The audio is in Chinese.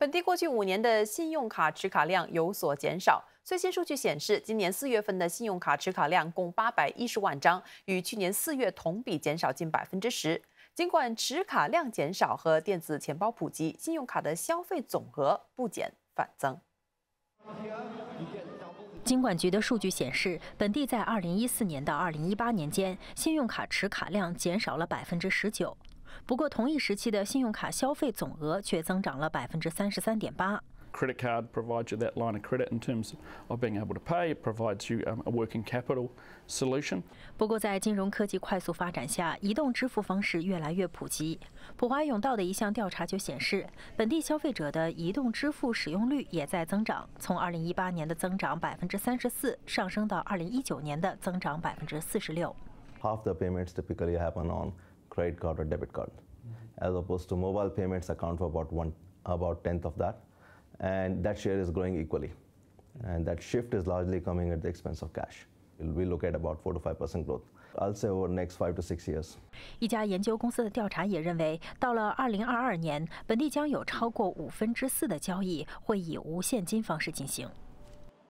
本地过去五年的信用卡持卡量有所减少。最新数据显示，今年四月份的信用卡持卡量共八百一十万张，与去年四月同比减少近百分之十。尽管持卡量减少和电子钱包普及，信用卡的消费总额不减反增。监管局的数据显示，本地在二零一四年到二零一八年间，信用卡持卡量减少了百分之十九。不过，同一时期的信用卡消费总额却增长了百分之三十三点八。Credit card provides you that line of credit in terms of being able to pay. It provides you a working capital solution. 不过，在金融科技快速发展下，移动支付方式越来越普及。普华永道的一项调查就显示，本地消费者的移动支付使用率也在增长，从二零一八年的增长百分之三十四上升到二零一九年的增长百分之四十六。Half the payments typically happen on credit card or debit card, mm -hmm. as opposed to mobile payments account for about one about tenth of that, and that share is growing equally, and that shift is largely coming at the expense of cash. We look at about four to five percent growth. I'll say over the next five to six years. 一家研究公司的调查也认为，到了二零二二年，本地将有超过五分之四的交易会以无现金方式进行。